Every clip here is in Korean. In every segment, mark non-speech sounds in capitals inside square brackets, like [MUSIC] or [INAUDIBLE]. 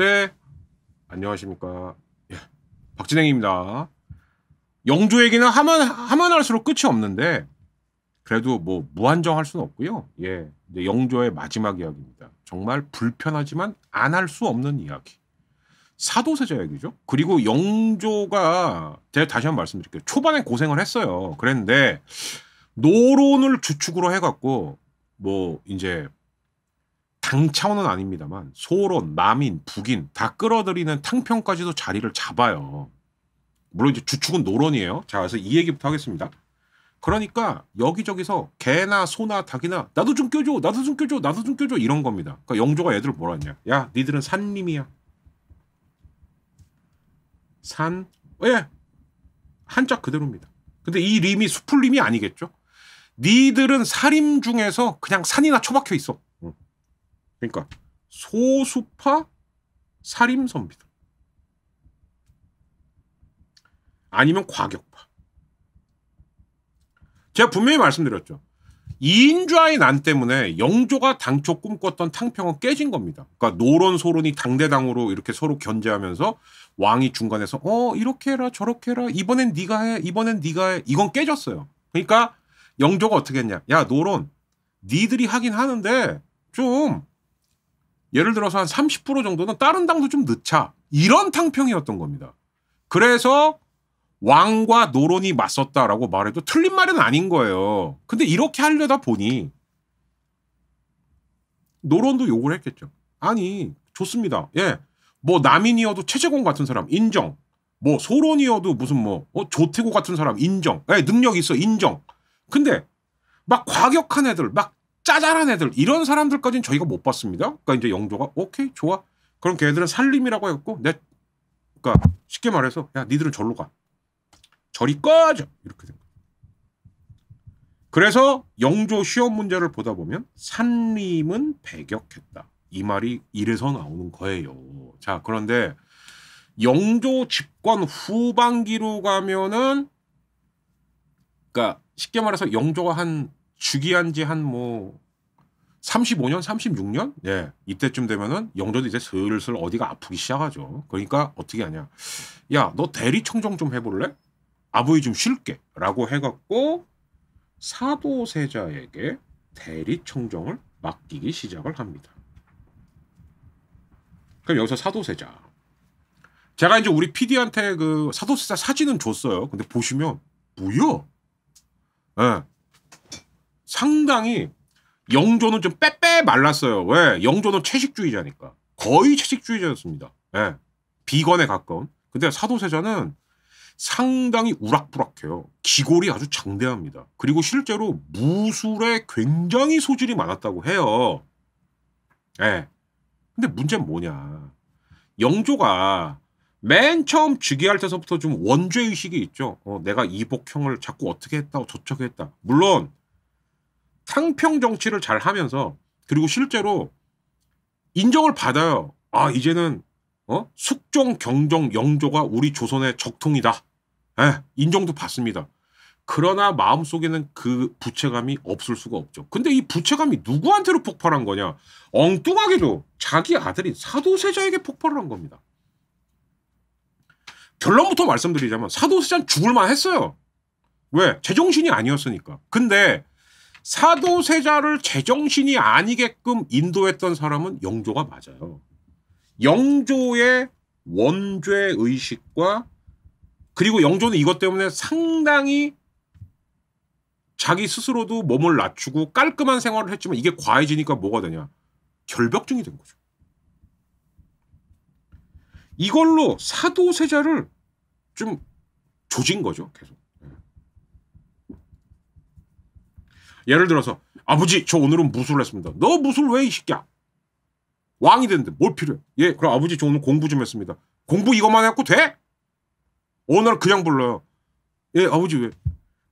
네. 안녕하십니까. 예. 박진행입니다. 영조 얘기는 하면, 하면 할수록 끝이 없는데, 그래도 뭐, 무한정 할 수는 없고요. 예. 영조의 마지막 이야기입니다. 정말 불편하지만 안 할 수 없는 이야기. 사도세자 얘기죠. 그리고 영조가, 제가 다시 한 번 말씀드릴게요. 초반에 고생을 했어요. 그랬는데, 노론을 주축으로 해갖고, 뭐, 이제 당차원은 아닙니다만 소론, 남인, 북인 다 끌어들이는 탕평까지도 자리를 잡아요. 물론 이제 주축은 노론이에요. 자, 그래서 이 얘기부터 하겠습니다. 그러니까 여기저기서 개나 소나 닭이나 나도 좀 껴줘, 나도 좀 껴줘, 나도 좀 껴줘 이런 겁니다. 그러니까 영조가 애들 뭐라 했냐? 야, 니들은 산림이야. 산, 예, 한자 그대로입니다. 근데 이 림이 수풀림이 아니겠죠? 니들은 사림 중에서 그냥 산이나 처박혀 있어. 그러니까 소수파 살림 선비들 아니면 과격파. 제가 분명히 말씀드렸죠. 이인좌의 난 때문에 영조가 당초 꿈꿨던 탕평은 깨진 겁니다. 그러니까 노론 소론이 당대당으로 이렇게 서로 견제하면서 왕이 중간에서 어 이렇게 해라 저렇게 해라 이번엔 네가 해 이번엔 네가 해 이건 깨졌어요. 그러니까 영조가 어떻게 했냐? 야 노론 니들이 하긴 하는데 좀 예를 들어서 한 30% 정도는 다른 당도 좀 늦자. 이런 탕평이었던 겁니다. 그래서 왕과 노론이 맞섰다라고 말해도 틀린 말은 아닌 거예요. 근데 이렇게 하려다 보니 노론도 욕을 했겠죠. 아니, 좋습니다. 예. 뭐 남인이어도 최재공 같은 사람 인정. 뭐 소론이어도 무슨 뭐 어, 조태고 같은 사람 인정. 예, 능력 있어 인정. 근데 막 과격한 애들, 막 짜잘한 애들 이런 사람들까지는 저희가 못 봤습니다. 그러니까 이제 영조가 오케이 좋아. 그럼 걔들은 살림이라고 해갖고 내 그러니까 쉽게 말해서 야 니들은 절로 가. 절이 꺼져 이렇게 된 거예요. 그래서 영조 시험 문제를 보다 보면 산림은 배격했다. 이 말이 이래서 나오는 거예요. 자 그런데 영조 집권 후반기로 가면은 그러니까 쉽게 말해서 영조가 한 즉위한 지 한 뭐 35년, 36년? 예. 이때쯤 되면은 영조도 이제 슬슬 어디가 아프기 시작하죠. 그러니까 어떻게 하냐. 야, 너 대리청정 좀 해볼래? 아버지 좀 쉴게. 라고 해갖고 사도세자에게 대리청정을 맡기기 시작을 합니다. 그럼 여기서 사도세자. 제가 이제 우리 PD한테 그 사도세자 사진은 줬어요. 근데 보시면 뭐야? 예. 상당히 영조는 좀 빼빼 말랐어요. 왜? 영조는 채식주의자니까. 거의 채식주의자였습니다. 예. 비건에 가까운. 근데 사도세자는 상당히 우락부락해요. 기골이 아주 장대합니다. 그리고 실제로 무술에 굉장히 소질이 많았다고 해요. 예. 근데 문제는 뭐냐. 영조가 맨 처음 즉위할 때서부터 좀 원죄의식이 있죠. 어, 내가 이복형을 자꾸 어떻게 했다, 고 저쩌게 했다. 물론 상평 정치를 잘 하면서 그리고 실제로 인정을 받아요. 아 이제는 어? 숙종 경종 영조가 우리 조선의 적통이다. 에, 예, 인정도 받습니다. 그러나 마음속에는 그 부채감이 없을 수가 없죠. 근데 이 부채감이 누구한테로 폭발한 거냐? 엉뚱하게도 자기 아들인 사도세자에게 폭발을 한 겁니다. 결론부터 말씀드리자면 사도세자는 죽을만 했어요. 왜? 제정신이 아니었으니까. 근데 사도세자를 제정신이 아니게끔 인도했던 사람은 영조가 맞아요. 영조의 원죄 의식과 그리고 영조는 이것 때문에 상당히 자기 스스로도 몸을 낮추고 깔끔한 생활을 했지만 이게 과해지니까 뭐가 되냐? 결벽증이 된 거죠. 이걸로 사도세자를 좀 조진 거죠, 계속. 예를 들어서 아버지 저 오늘은 무술을 했습니다. 너 무술 왜이 새끼야? 왕이 됐는데 뭘 필요해? 예 그럼 아버지 저 오늘 공부 좀 했습니다. 공부 이것만 해갖고 돼? 오늘 그냥 불러요. 예 아버지 왜?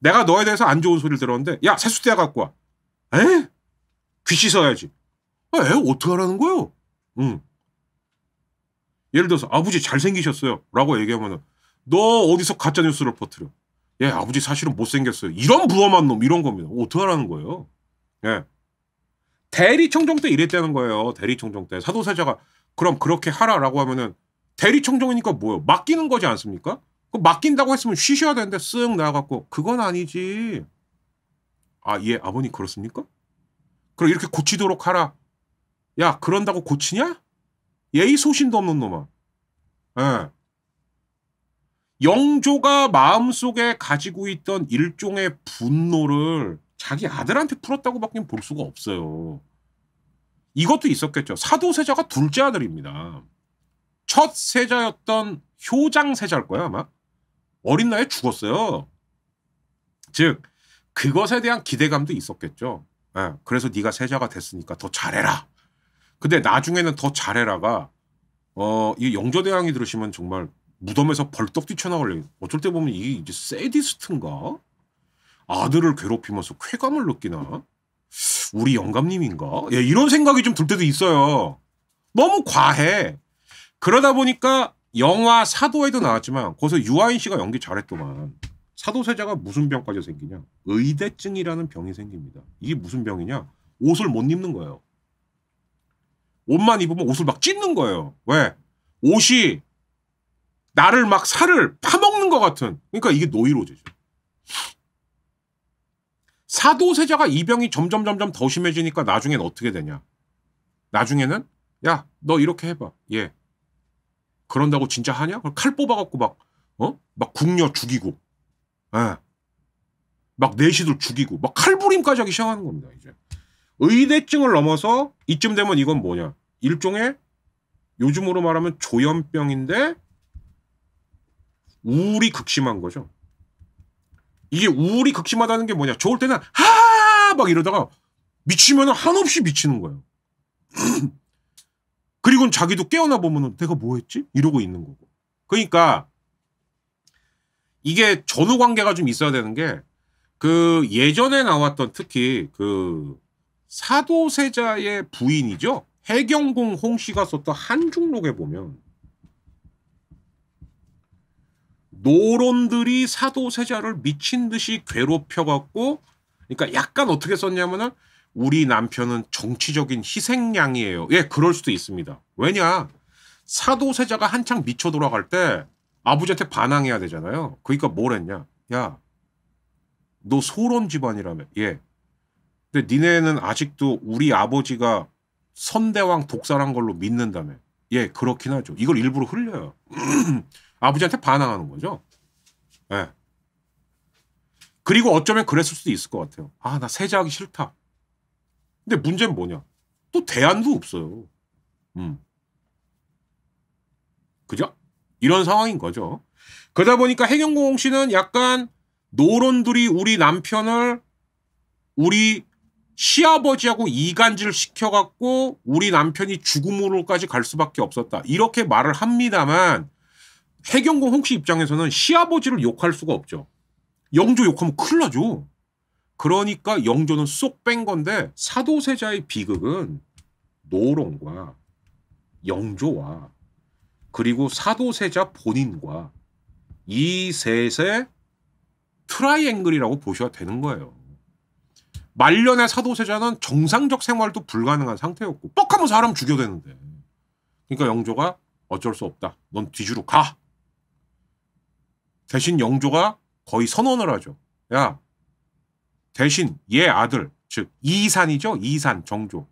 내가 너에 대해서 안 좋은 소리를 들었는데 야세수대야 갖고 와. 에? 귀 씻어야지. 아, 에? 어떻게 하라는 거예요? 응. 예를 들어서 아버지 잘생기셨어요 라고 얘기하면 은너 어디서 가짜뉴스를 퍼뜨려 예, 아버지 사실은 못생겼어요. 이런 부엄한 놈, 이런 겁니다. 어떡하라는 거예요? 예. 대리청정 때 이랬다는 거예요. 대리청정 때. 사도사자가 그럼 그렇게 하라라고 하면은 대리청정이니까 뭐예요? 맡기는 거지 않습니까? 그 맡긴다고 했으면 쉬셔야 되는데 쓱 나와갖고 그건 아니지. 아, 예, 아버님 그렇습니까? 그럼 이렇게 고치도록 하라. 야, 그런다고 고치냐? 예의 소신도 없는 놈아. 예. 영조가 마음속에 가지고 있던 일종의 분노를 자기 아들한테 풀었다고밖에 볼 수가 없어요. 이것도 있었겠죠. 사도세자가 둘째 아들입니다. 첫 세자였던 효장세자일 거야 아마. 어린 나이에 죽었어요. 즉 그것에 대한 기대감도 있었겠죠. 네, 그래서 네가 세자가 됐으니까 더 잘해라. 근데 나중에는 더 잘해라가 어, 이 영조대왕이 들으시면 정말 무덤에서 벌떡 뛰쳐나래요 어쩔 때 보면 이게 이제 세디스트인가? 아들을 괴롭히면서 쾌감을 느끼나? 우리 영감님인가? 예, 이런 생각이 좀 들 때도 있어요. 너무 과해. 그러다 보니까 영화 사도에도 나왔지만 거기서 유아인 씨가 연기 잘했더만 사도세자가 무슨 병까지 생기냐? 의대증이라는 병이 생깁니다. 이게 무슨 병이냐? 옷을 못 입는 거예요. 옷만 입으면 옷을 막 찢는 거예요. 왜? 옷이 나를 막 살을 파먹는 것 같은 그러니까 이게 노이로제죠. 사도세자가 이 병이 점점 점점 더 심해지니까 나중엔 어떻게 되냐? 나중에는 야 너 이렇게 해봐. 예. 그런다고 진짜 하냐? 그럼 칼 뽑아갖고 막 어? 막 궁녀 죽이고, 예. 막 내시들 죽이고, 막 칼부림까지 하기 시작하는 겁니다. 이제 의대증을 넘어서 이쯤 되면 이건 뭐냐? 일종의 요즘으로 말하면 조현병인데 우울이 극심한 거죠. 이게 우울이 극심하다는 게 뭐냐? 좋을 때는 하! 막 이러다가 미치면 한없이 미치는 거예요. [CLEARS THROAT] 그리고 자기도 깨어나 보면은 내가 뭐 했지? 이러고 있는 거고. 그러니까 이게 전후 관계가 좀 있어야 되는 게 그 예전에 나왔던 특히 그 사도세자의 부인이죠. 해경공 홍 씨가 썼던 한중록에 보면 노론들이 사도세자를 미친 듯이 괴롭혀갖고 그러니까 약간 어떻게 썼냐면은 우리 남편은 정치적인 희생양이에요. 예, 그럴 수도 있습니다. 왜냐 사도세자가 한창 미쳐 돌아갈 때 아버지한테 반항해야 되잖아요. 그러니까 뭘 했냐? 야, 너 소론 집안이라며? 예. 근데 니네는 아직도 우리 아버지가 선대왕 독살한 걸로 믿는다며? 예, 그렇긴 하죠. 이걸 일부러 흘려요. [CLEARS THROAT] 아버지한테 반항하는 거죠. 예. 네. 그리고 어쩌면 그랬을 수도 있을 것 같아요. 아, 나 세자하기 싫다. 근데 문제는 뭐냐? 또 대안도 없어요. 음. 그죠? 이런 상황인 거죠. 그러다 보니까 해경공 씨는 약간 노론들이 우리 남편을 우리 시아버지하고 이간질 시켜갖고 우리 남편이 죽음으로까지 갈 수밖에 없었다. 이렇게 말을 합니다만 해경공 홍씨 입장에서는 시아버지를 욕할 수가 없죠. 영조 욕하면 큰일 나죠. 그러니까 영조는 쏙 뺀 건데 사도세자의 비극은 노롱과 영조와 그리고 사도세자 본인과 이 셋의 트라이앵글이라고 보셔야 되는 거예요. 말년의 사도세자는 정상적 생활도 불가능한 상태였고 뻑하면 사람 죽여야되는데 그러니까 영조가 어쩔 수 없다. 넌 뒤주로 가. 대신 영조가 거의 선언을 하죠. 야, 대신 얘 아들, 즉 이산이죠. 이산 정조.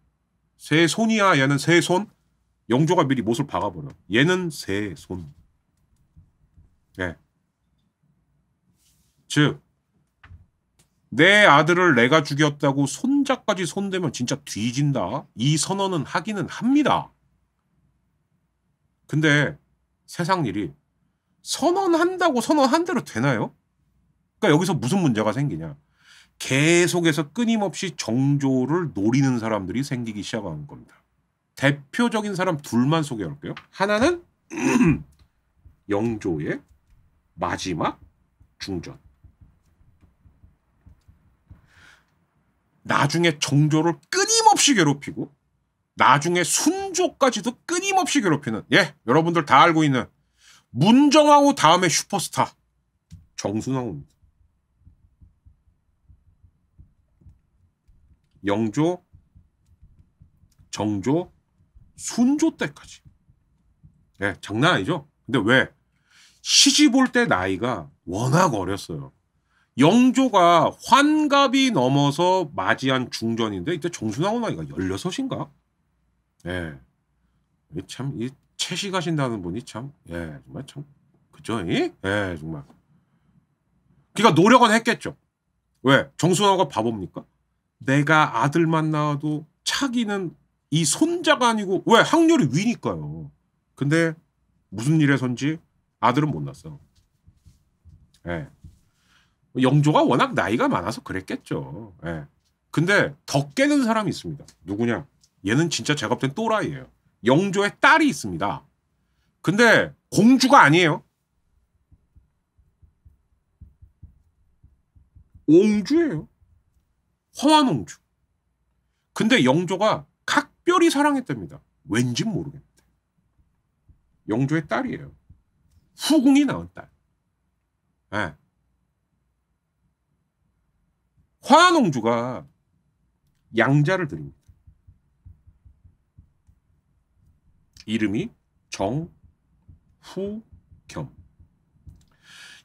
세 손이야. 얘는 세 손. 영조가 미리 못을 박아버려. 얘는 세 손. 예. 즉, 내 아들을 내가 죽였다고 손자까지 손대면 진짜 뒤진다. 이 선언은 하기는 합니다. 근데 세상 일이 선언한다고 선언한 대로 되나요? 그러니까 여기서 무슨 문제가 생기냐. 계속해서 끊임없이 정조를 노리는 사람들이 생기기 시작하 겁니다. 대표적인 사람 둘만 소개할게요. 하나는 [CLEARS THROAT] 영조의 마지막 중전. 나중에 정조를 끊임없이 괴롭히고 나중에 순조까지도 끊임없이 괴롭히는 예 여러분들 다 알고 있는 문정왕후 다음에 슈퍼스타 정순왕후입니다. 영조, 정조, 순조 때까지. 예, 네, 장난 아니죠? 근데 왜? 시집 올때 나이가 워낙 어렸어요. 영조가 환갑이 넘어서 맞이한 중전인데 이때 정순왕후 나이가 16인가? 예. 네. 참이 채식하신다는 분이 참, 예, 정말 참, 그죠? 예, 정말. 그러니까 노력은 했겠죠. 왜? 정순화가 바보입니까? 내가 아들만 낳아도 차기는 이 손자가 아니고 왜확률이 위니까요. 근데 무슨 일에선지 아들은 못 났어. 예. 영조가 워낙 나이가 많아서 그랬겠죠. 예. 근데 더 깨는 사람이 있습니다. 누구냐? 얘는 진짜 제가 된 또라이예요. 영조의 딸이 있습니다. 근데 공주가 아니에요. 옹주예요. 허완옹주. 근데 영조가 각별히 사랑했답니다. 왠진 모르겠는데. 영조의 딸이에요. 후궁이 낳은 딸. 네. 예. 화한옹주가 양자를 드립니다. 이름이 정후겸.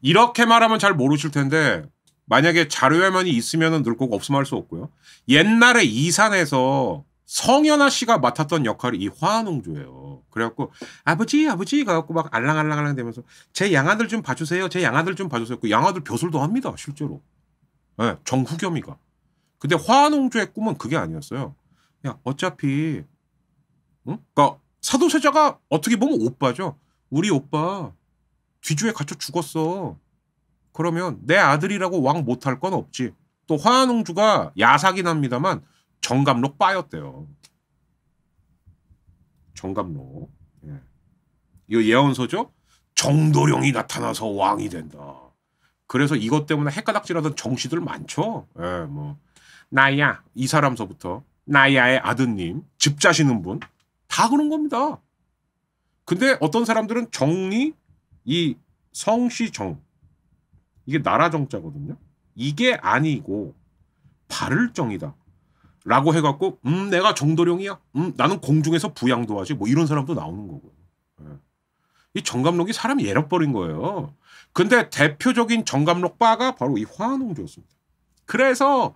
이렇게 말하면 잘 모르실 텐데 만약에 자료에만이 있으면 늘꼭없음할수 없고요. 옛날에 이산에서 성현아 씨가 맡았던 역할이 이 화한홍조예요. 그래갖고 아버지 아버지 가갖고 막 알랑알랑알랑 되면서 제 양아들 좀 봐주세요. 제 양아들 좀 봐주세요. 그 양아들 벼슬도 합니다. 실제로. 네, 예, 정후겸이가. 근데 화한홍조의 꿈은 그게 아니었어요. 야 어차피 응? 그러니까 사도세자가 어떻게 보면 오빠죠. 우리 오빠 뒤주에 갇혀 죽었어. 그러면 내 아들이라고 왕 못할 건 없지. 또 화한홍주가 야사긴 합니다만 정감록 빠였대요. 정감록. 예. 이거 예언서죠? 정도령이 나타나서 왕이 된다. 그래서 이것 때문에 헷가닥질하던 정씨들 많죠. 예, 뭐 나야 이 사람서부터 나야의 아드님 집 자시는 분다 그런 겁니다. 근데 어떤 사람들은 정리 이 성시정 이게 나라 정자거든요. 이게 아니고 발을 정이다. 라고 해갖고 음 내가 정도령이야. 음 나는 공중에서 부양도 하지. 뭐 이런 사람도 나오는 거고. 요이 예. 정감록이 사람이 예럽버린 거예요. 근데 대표적인 정감록 바가 바로 이화농홍조였습니다 그래서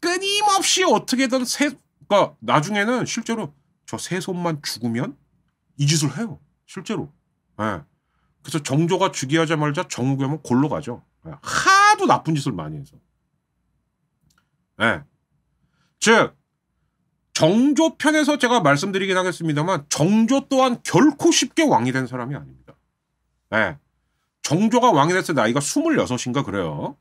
끊임없이 어떻게든 세, 그러니까 나중에는 실제로 저세 손만 죽으면 이 짓을 해요. 실제로. 예. 그래서 정조가 즉위하자마자 정우겸은 골로 가죠. 예. 하도 나쁜 짓을 많이 해서. 예. 즉 정조 편에서 제가 말씀드리긴 하겠습니다만 정조 또한 결코 쉽게 왕이 된 사람이 아닙니다. 예. 정조가 왕이 됐을 때 나이가 26인가 그래요.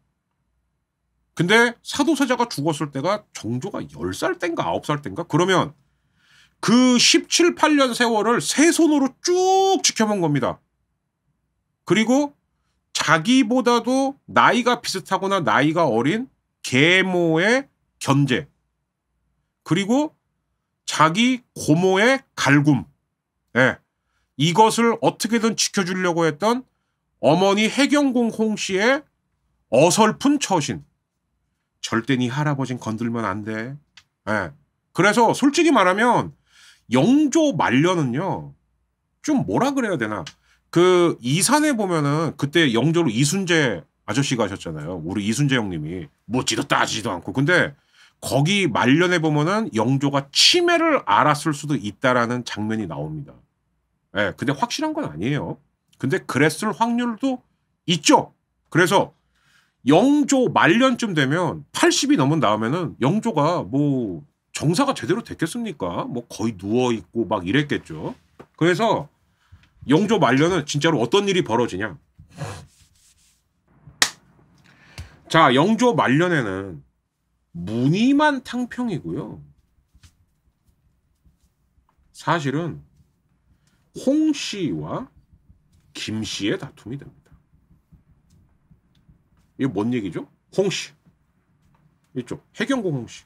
근데 사도세자가 죽었을 때가 정조가 10살 땐가 9살 땐가 그러면 그 17, 8년 세월을 세 손으로 쭉 지켜본 겁니다. 그리고 자기보다도 나이가 비슷하거나 나이가 어린 계모의 견제 그리고 자기 고모의 갈굼 예. 이것을 어떻게든 지켜주려고 했던 어머니 해경공 홍 씨의 어설픈 처신 절대 니 할아버진 건들면 안 돼. 예. 그래서 솔직히 말하면 영조 말년은요. 좀 뭐라 그래야 되나. 그 이산에 보면은 그때 영조로 이순재 아저씨가 하셨잖아요. 우리 이순재 형님이 묻지도 뭐 따지지도 않고. 근데 거기 말년에 보면은 영조가 치매를 알았을 수도 있다라는 장면이 나옵니다. 예, 네, 근데 확실한 건 아니에요. 근데 그랬을 확률도 있죠. 그래서 영조 말년쯤 되면 80이 넘은 다음에는 영조가 뭐 정사가 제대로 됐겠습니까? 뭐 거의 누워 있고 막 이랬겠죠. 그래서 영조 말년은 진짜로 어떤 일이 벌어지냐? 자, 영조 말년에는 무늬만 탕평이고요. 사실은 홍 씨와 김 씨의 다툼이 됩니다. 이게 뭔 얘기죠? 홍 씨. 이쪽 해경고 홍 씨.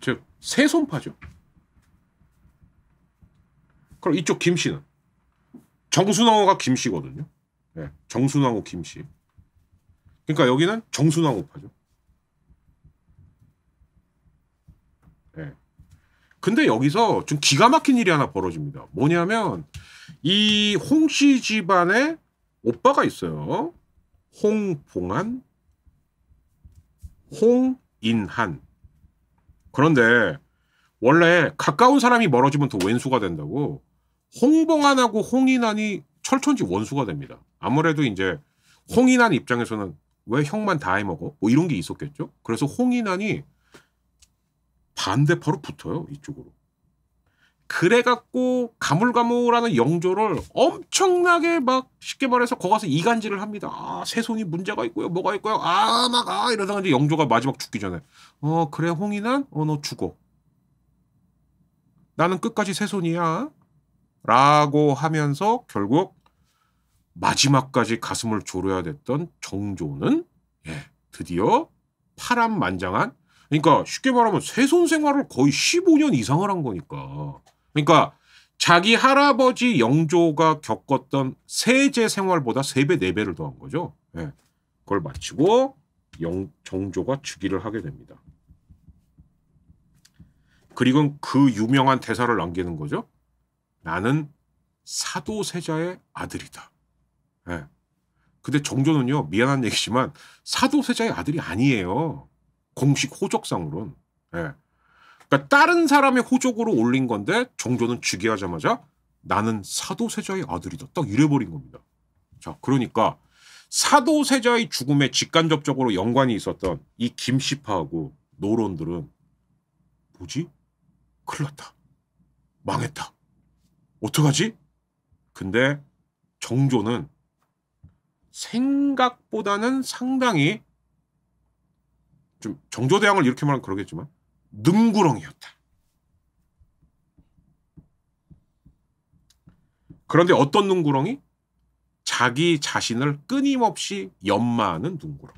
즉 세손파죠. 그럼 이쪽 김씨는 정순왕후가 김씨거든요. 네, 예, 정순왕후 김씨. 그러니까 여기는 정순왕후파죠. 네. 근데 여기서 좀 기가 막힌 일이 하나 벌어집니다. 뭐냐면 이 홍씨 집안에 오빠가 있어요. 홍봉한, 홍인한. 그런데 원래 가까운 사람이 멀어지면 더 왼수가 된다고 홍봉안하고 홍인환이 철천지 원수가 됩니다. 아무래도 이제 홍인환 입장에서는 왜 형만 다 해먹어? 뭐 이런 게 있었겠죠. 그래서 홍인환이 반대파로 붙어요. 이쪽으로. 그래갖고 가물가물하는 영조를 엄청나게 막 쉽게 말해서 거기서 이간질을 합니다. 아, 세 손이 문제가 있고요. 뭐가 있고요. 아, 막, 아, 이러다가 이제 영조가 마지막 죽기 전에. 어, 그래, 홍인한? 어, 너 죽어. 나는 끝까지 세 손이야. 라고 하면서 결국 마지막까지 가슴을 졸여야 됐던 정조는 예, 드디어 파란만장한 그러니까 쉽게 말하면 세손 생활을 거의 15년 이상을 한 거니까 그러니까 자기 할아버지 영조가 겪었던 세제 생활보다 세 배 네배를 더한 거죠. 예. 그걸 마치고 영, 정조가 즉위를 하게 됩니다. 그리고 그 유명한 대사를 남기는 거죠. 나는 사도세자의 아들이다. 예. 근데 정조는요, 미안한 얘기지만 사도세자의 아들이 아니에요. 공식 호적상으론. 예. 그러니까 다른 사람의 호적으로 올린 건데 정조는 즉위하자마자 나는 사도세자의 아들이다. 딱 이래버린 겁니다. 자, 그러니까 사도세자의 죽음에 직간접적으로 연관이 있었던 이김시파하고 노론들은 뭐지? 큰일 났다. 망했다. 어떡하지? 근데 정조는 생각보다는 상당히 좀 정조대왕을 이렇게 말하면 그러겠지만 능구렁이였다 그런데 어떤 능구렁이? 자기 자신을 끊임없이 연마하는 눈구렁.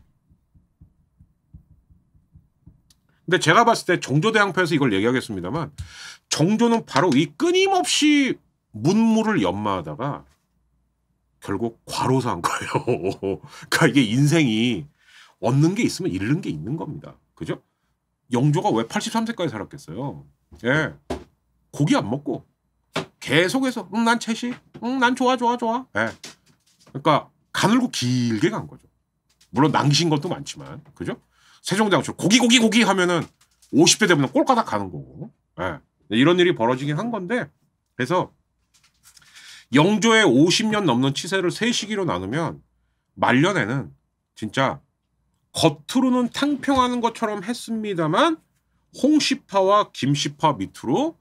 근데 제가 봤을 때종조대 항파에서 이걸 얘기하겠습니다만 종조는 바로 이 끊임없이 문물을 연마하다가 결국 과로사한 거예요. [LAUGHS] 그러니까 이게 인생이 얻는 게 있으면 잃는 게 있는 겁니다. 그죠? 영조가 왜 83세까지 살았겠어요? 예. 고기 안 먹고 계속해서 응, 음, 난 채식, 응, 음, 난 좋아, 좋아, 좋아. 예. 그러니까 가늘고 길게 간 거죠. 물론 남기신 것도 많지만, 그죠? 세종대왕처럼 고기, 고기, 고기 하면은 50대 되면 꼴까닥 가는 거고. 예. 이런 일이 벌어지긴 한 건데, 그래서 영조의 50년 넘는 치세를 세 시기로 나누면 말년에는 진짜 겉으로는 탕평하는 것처럼 했습니다만 홍시파와 김시파 밑으로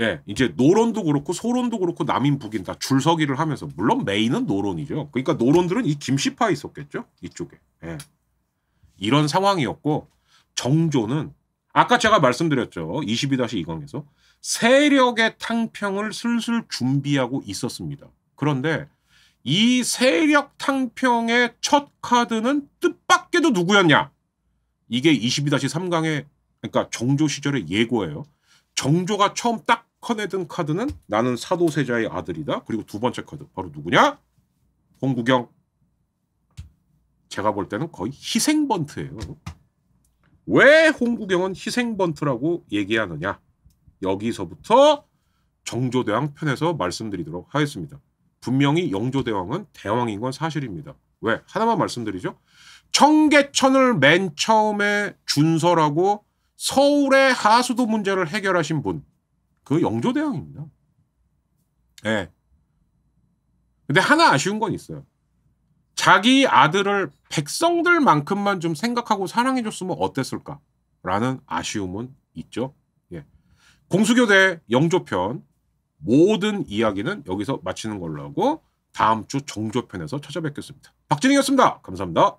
예, 이제 노론도 그렇고 소론도 그렇고 남인 북인 다 줄서기를 하면서 물론 메인은 노론이죠. 그러니까 노론들은 이 김시파에 있었겠죠. 이쪽에. 예. 이런 상황이었고 정조는 아까 제가 말씀드렸죠. 22-2강에서 세력의 탕평을 슬슬 준비하고 있었습니다. 그런데 이 세력 탕평의 첫 카드는 뜻밖에도 누구였냐? 이게 22-3강의 그러니까 정조 시절의 예고예요. 정조가 처음 딱 커내든 카드는 나는 사도세자의 아들이다. 그리고 두 번째 카드 바로 누구냐? 홍구경. 제가 볼 때는 거의 희생번트예요. 왜 홍구경은 희생번트라고 얘기하느냐? 여기서부터 정조대왕 편에서 말씀드리도록 하겠습니다. 분명히 영조대왕은 대왕인 건 사실입니다. 왜? 하나만 말씀드리죠. 청계천을 맨 처음에 준설하고 서울의 하수도 문제를 해결하신 분. 그 영조대왕입니다. 예. 네. 근데 하나 아쉬운 건 있어요. 자기 아들을 백성들만큼만 좀 생각하고 사랑해줬으면 어땠을까라는 아쉬움은 있죠. 예. 공수교대 영조편 모든 이야기는 여기서 마치는 걸로 하고 다음 주 정조편에서 찾아뵙겠습니다. 박진희였습니다. 감사합니다.